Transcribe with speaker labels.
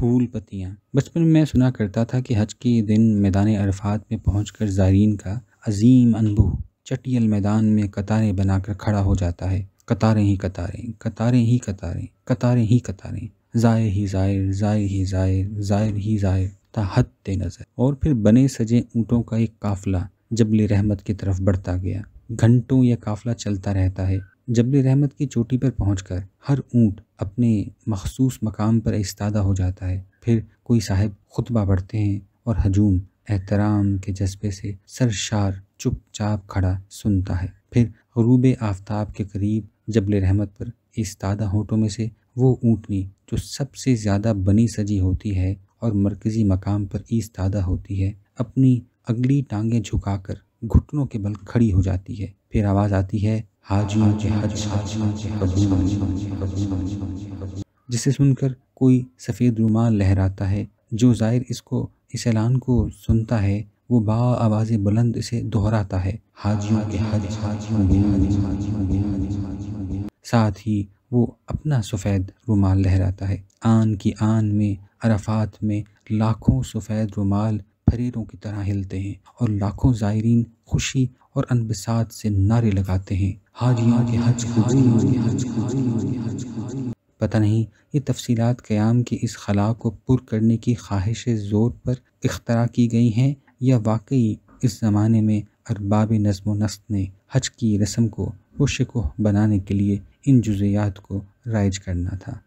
Speaker 1: फूल पत्तियाँ बचपन में सुना करता था कि हज के दिन मैदान अरफात में पहुँच कर ज़ायरीन का अजीम अनबू चटियल मैदान में कतारें बनाकर खड़ा हो जाता है कतारें ही कतारें कतारें ही कतारें कतारें ही कतारें ज़ायर ही ज़ायर ज़ायर ही ज़ायर ज़ायर ही ज़ाहिर ताहत नज़र और फिर बने सजे ऊँटों का एक काफ़िला जबल रहमत की तरफ बढ़ता गया घंटों यह काफ़िला चलता रहता है जबल रहमत की चोटी पर पहुंचकर हर ऊँट अपने मखसूस मकाम पर इस्तादा हो जाता है फिर कोई साहब खुतबा पढ़ते हैं और हजूम एहतराम के जज्बे से सरशार चुपचाप खड़ा सुनता है फिर गरूब आफ्ताब के करीब जबल रहमत पर इस्तादा होटों में से वो ऊँटनी जो सबसे ज़्यादा बनी सजी होती है और मरकज़ी मकाम पर इस्तादा होती है अपनी अगली टांगें झुकाकर घुटनों के बल खड़ी हो जाती है फिर आवाज़ आती है जिसे सुनकर कोई सफ़ेद रुमाल लहराता है जो जाहिर इसको इस ऐलान को सुनता है वो बा आवाज़ बुलंद इसे दोहराता है हाजियों के हज हाजियों साथ ही वो अपना सफ़ेद रुमाल लहराता है आन की आन में अरफात में लाखों सफ़ेद रुमाल फरीरों की तरह हिलते हैं और लाखों ज़ायरीन खुशी और अनबसात से नारे लगाते हैं हाजियों के हज पता नहीं ये तफसीलात क्याम की इस खला को पुर करने की ख्वाहिश ज़ोर पर अख्तरा की गई हैं या वाकई इस ज़माने में अरबाब नज़म नस्त ने हज की रस्म को वो बनाने के लिए इन जुज़ियात को राइज करना था